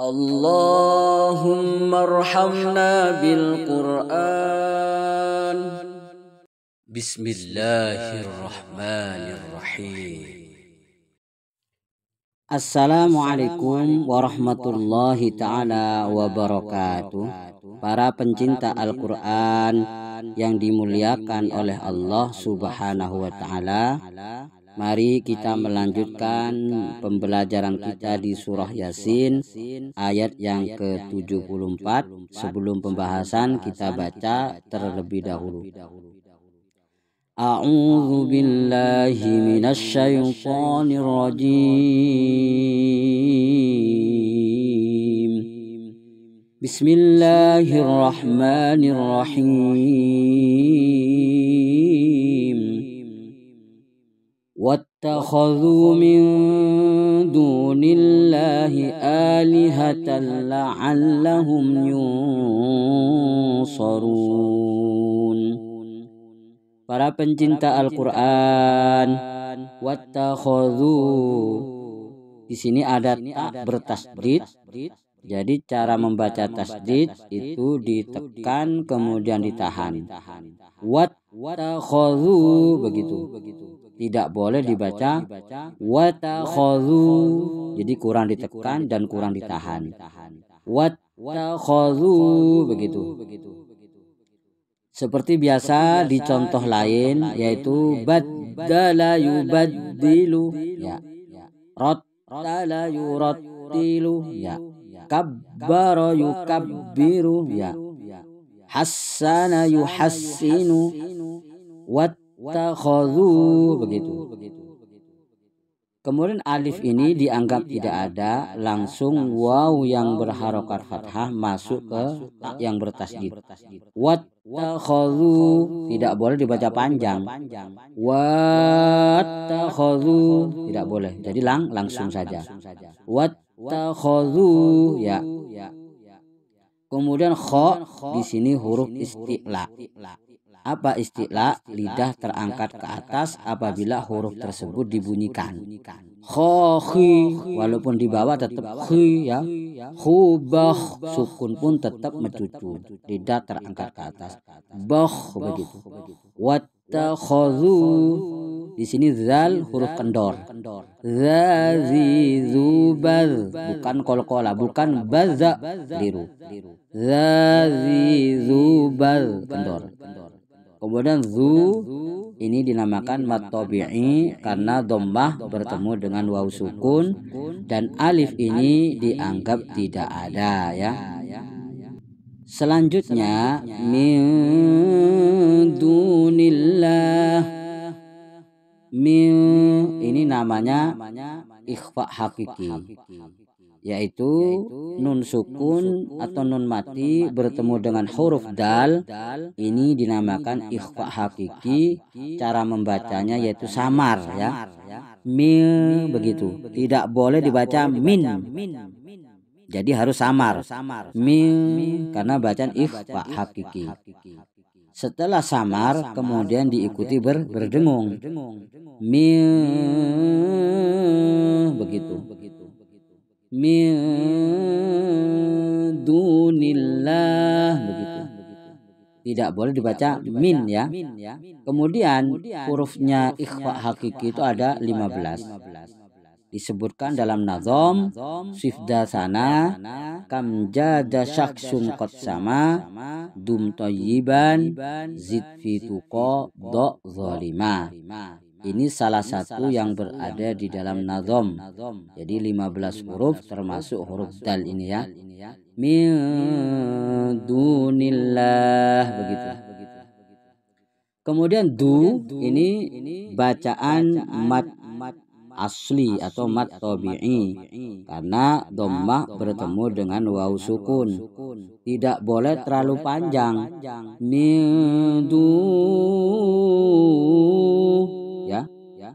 اللهم ارحمنا bil بسم الله الرحمن الرحيم السلام عليكم الله تعالى وبركاته para pencinta Al-Quran yang dimuliakan oleh Allah subhanahu wa ta'ala Mari kita melanjutkan pembelajaran kita di surah Yasin ayat yang ke-74. Sebelum pembahasan kita baca terlebih dahulu. A'udzu billahi minasy syaithanir rajim. Bismillahirrahmanirrahim. واتخذوا من دون الله آلهة لعلهم ينصرون Para pencinta Al-Quran Wattakhadhu Di sini ada tak bertasdid Jadi cara membaca tasdid itu ditekan kemudian ditahan Begitu, Begitu tidak boleh dibaca watakhadhu jadi kurang ditekan dan kurang ditahan watakhadhu begitu seperti biasa di contoh lain yaitu badala yubaddilu ya rattala yurattilu ya. ya kabbara ya. yukabbiru ya hassana yuhassinu wat takhadhu begitu. Kemudian alif ini dianggap tidak ada, langsung waw yang berharokat fathah masuk ke tak yang bertasjid Wat tidak boleh dibaca panjang. Wat tidak boleh. Jadi lang langsung saja. Wat ya. ya. Kemudian kho di sini huruf istiqla apa istilah lidah terangkat ke atas apabila huruf tersebut dibunyikan. Khokhi walaupun di bawah tetap khi ya. Khubah sukun pun tetap mencucu. Lidah terangkat ke atas. Bah begitu. Wattakhadhu di sini zal huruf kendor. Zazi bukan kolkola bukan baza liru. Zazi kendor. Kemudian zu ini dinamakan matobi'i karena dombah bertemu dengan waw sukun dan alif ini dianggap tidak ada ya. ya. Selanjutnya min dunillah min ini namanya ikhfa hakiki yaitu, nun sukun atau nun mati bertemu dengan huruf dal ini dinamakan ikhfa hakiki cara membacanya yaitu samar ya mil begitu tidak boleh dibaca min jadi harus samar mil karena bacaan ikhfa hakiki setelah samar kemudian diikuti ber berdengung mil begitu min dunillah begitu. Tidak boleh dibaca min ya. ya. Kemudian hurufnya ikhfa hakiki itu ada 15 disebutkan dalam nazom sifda sana kamja syaksun kot sama dum toyiban zid fituko do zolima ini salah satu yang berada di dalam nazom. Jadi 15 huruf termasuk ya. huruf dal ini ya. Min dunillah begitu. Kemudian du ini bacaan mat asli atau mat tabi'i karena domba bertemu dengan waw sukun tidak boleh terlalu panjang min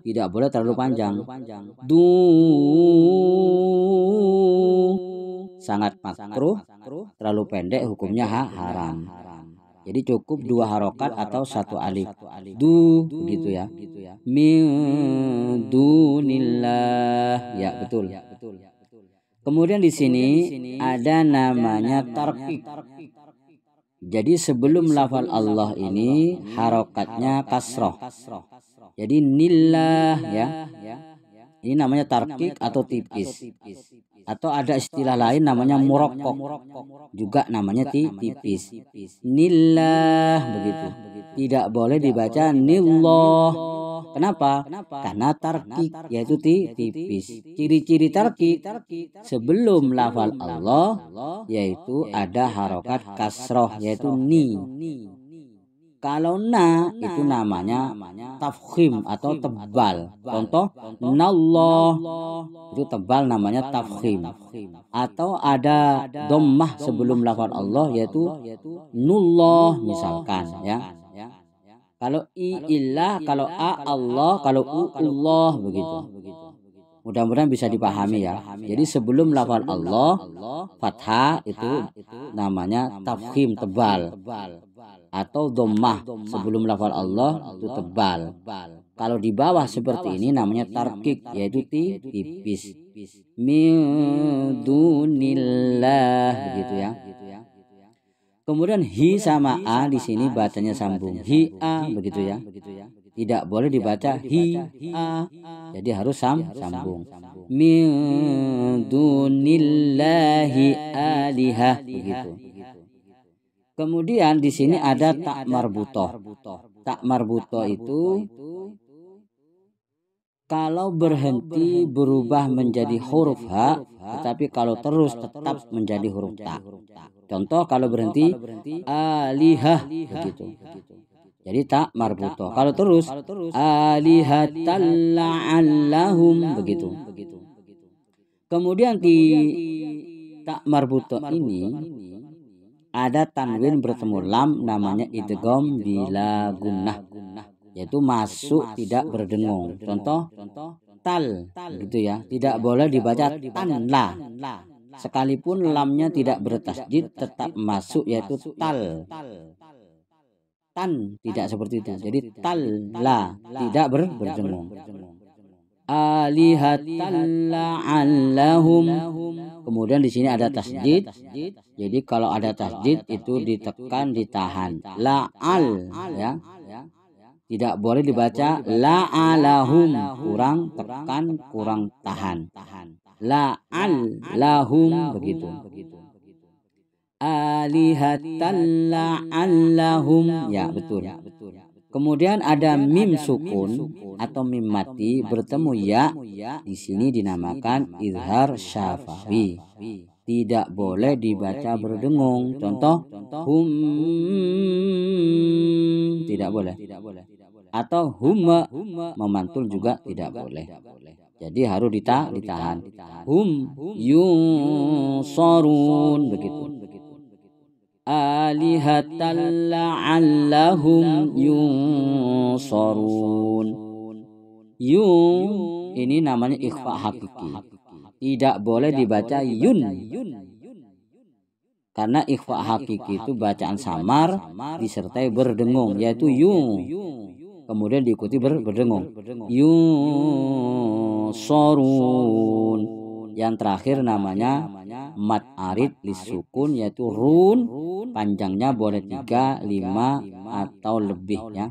tidak boleh terlalu panjang. Du sangat makruh, terlalu pendek hukumnya ha, haram. Jadi cukup dua harokat atau satu alif. Du gitu ya. Min dunillah. Ya, ya betul. Ya, Kemudian di sini ada namanya tarqiq. Jadi sebelum lafal Allah ini harokatnya kasroh. Jadi nillah ya. Ini namanya tarkik atau tipis. Atau ada istilah lain namanya murokok. Juga namanya tipis. Nillah begitu. Tidak boleh dibaca nillah. Kenapa? Kenapa? Karena tarkik yaitu tipis. Ciri-ciri tarkik sebelum lafal Allah yaitu ada harokat kasroh yaitu ni. Kalau na, itu namanya, namanya tafkhim atau tebal. Contoh, nallah itu tebal namanya tafkhim. Atau ada dommah sebelum lafal Allah yaitu nullah ya. misalkan ya. Kalau i illah, kalau a Allah, kalau u Allah begitu. Mudah-mudahan bisa dipahami ya. Jadi ya. sebelum lafal Allah, fathah itu namanya tafkhim tebal atau dommah sebelum lafal Allah itu tebal. Kalau di bawah seperti ini namanya tarkik yaitu tipis. Mildunillah gitu ya. begitu ya. Kemudian hi sama a di sini bacanya sambung. Hi a ya. begitu ya. Tidak boleh dibaca hi a. Jadi harus sam sambung. Mildunillahi alihah begitu. Kemudian di sini ya, ada tak marbuto. Tak marbuto itu kalau berhenti berubah menjadi huruf H, tetapi kalau terus tetap menjadi huruf t. Contoh kalau berhenti alihah begitu. Jadi tak marbuto. Kalau terus alihatallahum begitu. Kemudian di tak marbutoh ini ada tanwin bertemu lam namanya idgham bila gunnah yaitu masuk tidak berdengung contoh tal gitu ya tidak boleh dibaca tan sekalipun lamnya tidak bertasjid tetap masuk yaitu tal tan tidak seperti itu jadi tal la tidak berdengung alihatan la'allahum kemudian di sini ada tasjid, jadi kalau ada tasjid itu ditekan ditahan la'al ya tidak boleh dibaca La la'alahum kurang tekan kurang tahan La la'allahum begitu alihatan la'allahum ya betul ya betul Kemudian ada mim sukun atau mim mati bertemu ya. ya. Di sini dinamakan izhar syafawi. Tidak boleh dibaca berdengung. Contoh hum tidak boleh. Atau huma memantul juga tidak boleh. Jadi harus ditahan. Hum yusorun, begitu alihatan la'allahum yunsarun yun ini namanya ikhfa hakiki tidak boleh dibaca yun karena ikhfa hakiki itu bacaan samar disertai berdengung yaitu yun kemudian diikuti ber berdengung yun sorun yang terakhir namanya mat arid lisukun yaitu run panjangnya boleh tiga lima atau lebih ya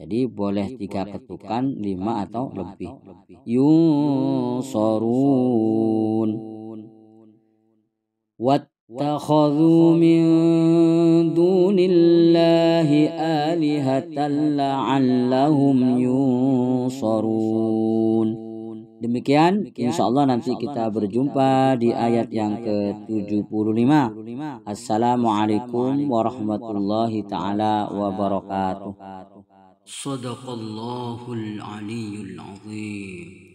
jadi boleh tiga ketukan lima atau lebih yusorun واتخذوا من دون الله آلهة لعلهم ينصرون Demikian, insyaallah insya Allah nanti kita berjumpa di ayat yang ke-75. Assalamualaikum warahmatullahi taala wabarakatuh. aliyyul azim.